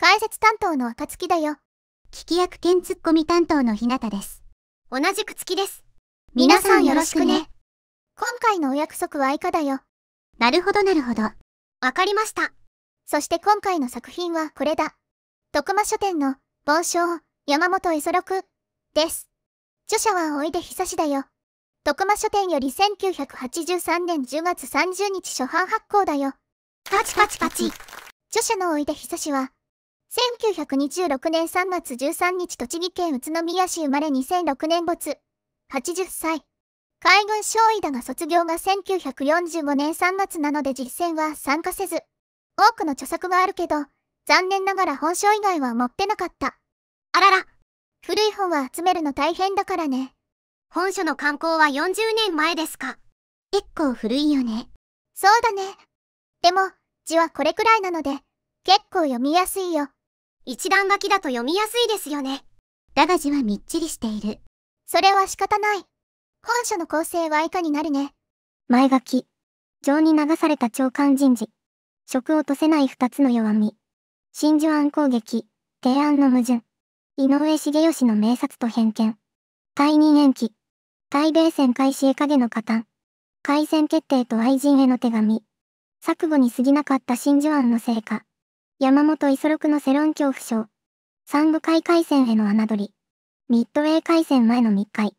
解説担当の暁だよ。聞き役兼ツッコミ担当の日向です。同じく月です。皆さんよろしくね。今回のお約束はいかだよ。なるほどなるほど。わかりました。そして今回の作品はこれだ。徳間書店の、盆章、山本江十六、です。著者はおいで久しだよ。徳間書店より1983年10月30日初版発行だよ。パチパチパチ。著者のおいで久しは、1926年3月13日栃木県宇都宮市生まれ2006年没。80歳。海軍少尉だが卒業が1945年3月なので実践は参加せず。多くの著作があるけど、残念ながら本書以外は持ってなかった。あらら。古い本は集めるの大変だからね。本書の刊行は40年前ですか。結構古いよね。そうだね。でも、字はこれくらいなので、結構読みやすいよ。一段書きだと読みやすいですよね。だが字はみっちりしている。それは仕方ない。本書の構成は以下になるね。前書き。情に流された長官人事。職を落せない二つの弱み。真珠案攻撃。提案の矛盾。井上茂義の名察と偏見。退任延期。対米戦開始へ影の加担。開戦決定と愛人への手紙。錯誤に過ぎなかった真珠案の成果。山本五十六の世論恐怖症。三部海海戦への侮り。ミッドウェー海戦前の密会。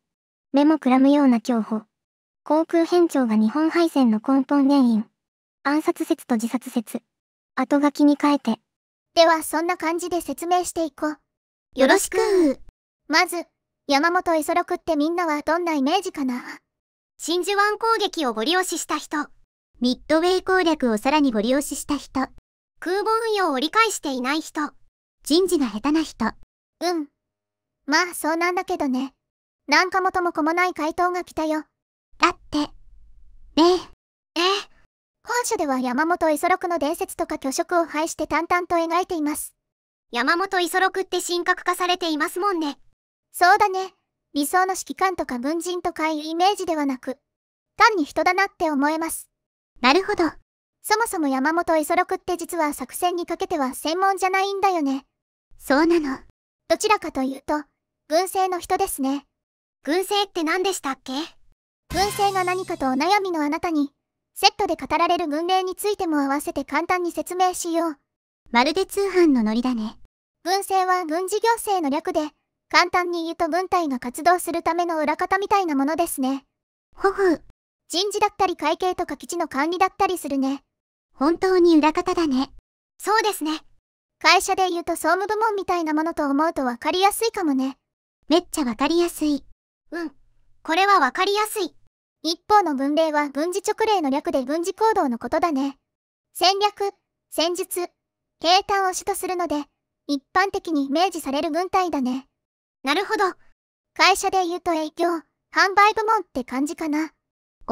目もくらむような恐怖。航空編長が日本敗戦の根本原因。暗殺説と自殺説。後書きに変えて。では、そんな感じで説明していこう。よろしくまず、山本五十六ってみんなはどんなイメージかな真珠湾攻撃をご利用しした人。ミッドウェー攻略をさらにご利用しした人。空母運用を理解していない人。人事が下手な人。うん。まあそうなんだけどね。なんかもともこもない回答が来たよ。だって。ねえ。ええ。本書では山本五十六の伝説とか虚飾を廃して淡々と描いています。山本五十六って神格化されていますもんね。そうだね。理想の指揮官とか文人とかいうイメージではなく、単に人だなって思えます。なるほど。そもそも山本五十六って実は作戦にかけては専門じゃないんだよね。そうなの。どちらかというと、軍政の人ですね。軍政って何でしたっけ軍政が何かとお悩みのあなたに、セットで語られる軍令についても合わせて簡単に説明しよう。まるで通販のノリだね。軍政は軍事行政の略で、簡単に言うと軍隊が活動するための裏方みたいなものですね。ほふ。人事だったり会計とか基地の管理だったりするね。本当に裏方だね。そうですね。会社で言うと総務部門みたいなものと思うと分かりやすいかもね。めっちゃ分かりやすい。うん。これは分かりやすい。一方の文例は軍事直令の略で軍事行動のことだね。戦略、戦術、形態を主とするので、一般的に明示される軍隊だね。なるほど。会社で言うと営業、販売部門って感じかな。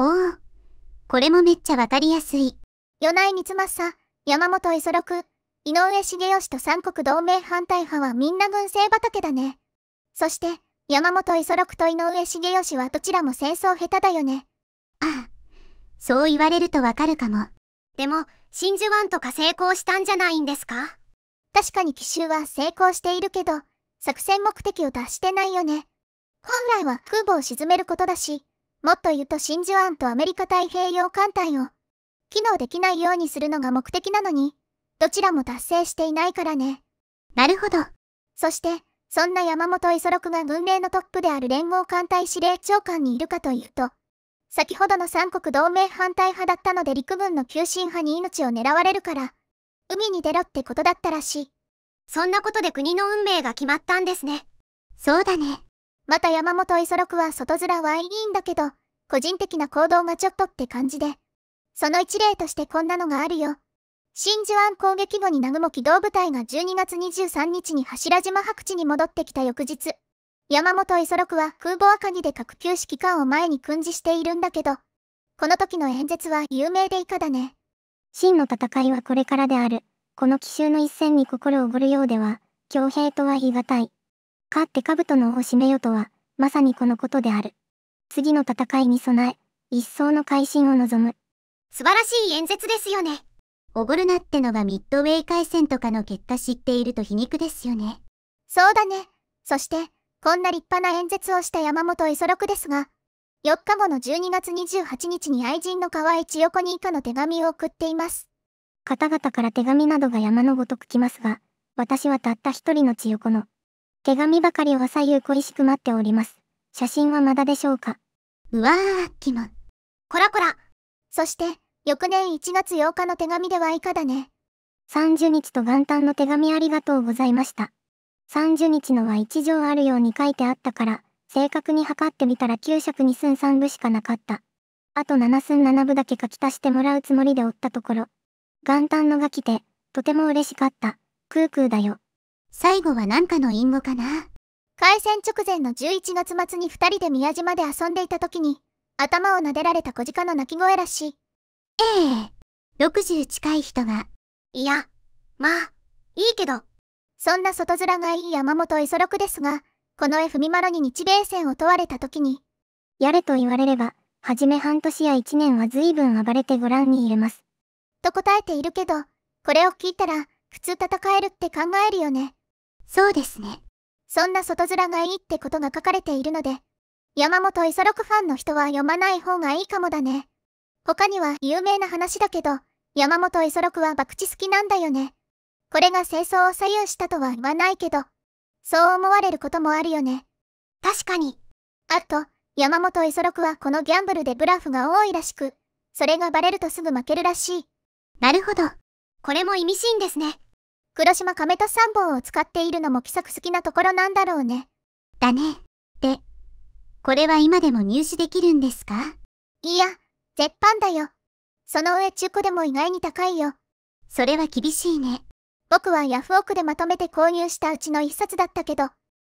おお。これもめっちゃわかりやすい。与内光政、山本五十六、井上茂義と三国同盟反対派はみんな軍政畑だね。そして、山本五十六と井上茂義はどちらも戦争下手だよね。ああ。そう言われるとわかるかも。でも、真珠湾とか成功したんじゃないんですか確かに奇襲は成功しているけど、作戦目的を達してないよね。本来は空母を沈めることだし、もっと言うと真珠湾とアメリカ太平洋艦隊を機能できないようにするのが目的なのに、どちらも達成していないからね。なるほど。そして、そんな山本五十六が軍令のトップである連合艦隊司令長官にいるかというと、先ほどの三国同盟反対派だったので陸軍の急進派に命を狙われるから、海に出ろってことだったらしい。そんなことで国の運命が決まったんですね。そうだね。また山本五十六は外面はいいんだけど、個人的な行動がちょっとって感じで、その一例としてこんなのがあるよ。真珠湾攻撃後に南雲機動部隊が12月23日に柱島白地に戻ってきた翌日、山本磯六は空母赤城で核級指揮官を前に訓示しているんだけど、この時の演説は有名でいかだね。真の戦いはこれからである。この奇襲の一戦に心躍るようでは、強兵とは言い難い。かって兜の尾を締めよとは、まさにこのことである。次の戦いに備え、一層の改心を望む。素晴らしい演説ですよね。おごるなってのがミッドウェイ海戦とかの結果知っていると皮肉ですよね。そうだね。そして、こんな立派な演説をした山本五十六ですが、4日後の12月28日に愛人の河合千代子に以下の手紙を送っています。方々から手紙などが山のごとく来ますが、私はたった一人の千代子の手紙ばかりを朝夕恋しく待っております。写真はまだでしょうかうわー、キもこらこら。そして、翌年1月8日の手紙ではいかだね。30日と元旦の手紙ありがとうございました。30日のは1条あるように書いてあったから、正確に測ってみたら9尺2寸3部しかなかった。あと7寸7分だけ書き足してもらうつもりでおったところ。元旦のが来て、とても嬉しかった。クークーだよ。最後はなんかの隠語かな開戦直前の11月末に2人で宮島で遊んでいた時に、頭を撫でられた小鹿の鳴き声らしい。ええ60近い人が。いや、まあ、いいけど。そんな外面がいい山本磯六ですが、この踏みまろに日米戦を問われた時に、やれと言われれば、はじめ半年や一年は随分暴れてご覧に入れます。と答えているけど、これを聞いたら、普通戦えるって考えるよね。そうですね。そんな外面がいいってことが書かれているので、山本五十六ファンの人は読まない方がいいかもだね。他には有名な話だけど、山本五十六は博打好きなんだよね。これが清掃を左右したとは言わないけど、そう思われることもあるよね。確かに。あと、山本五十六はこのギャンブルでブラフが多いらしく、それがバレるとすぐ負けるらしい。なるほど。これも意味深ですね。黒島亀田三本を使っているのも規策好きなところなんだろうね。だね。で、これは今でも入手できるんですかいや、絶版だよ。その上中古でも意外に高いよ。それは厳しいね。僕はヤフオクでまとめて購入したうちの一冊だったけど、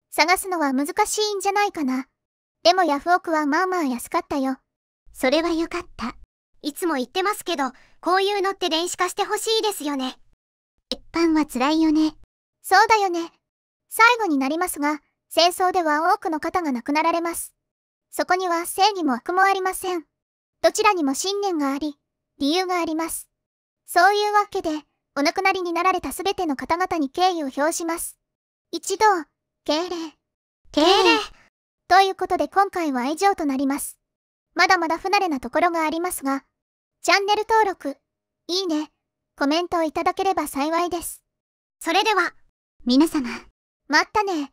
探すのは難しいんじゃないかな。でもヤフオクはまあまあ安かったよ。それはよかった。いつも言ってますけど、こういうのって電子化してほしいですよね。一般は辛いよね。そうだよね。最後になりますが、戦争では多くの方が亡くなられます。そこには正義も悪もありません。どちらにも信念があり、理由があります。そういうわけで、お亡くなりになられた全ての方々に敬意を表します。一同、敬礼。敬礼ということで今回は以上となります。まだまだ不慣れなところがありますが、チャンネル登録、いいね。コメントをいただければ幸いです。それでは、皆様、まったね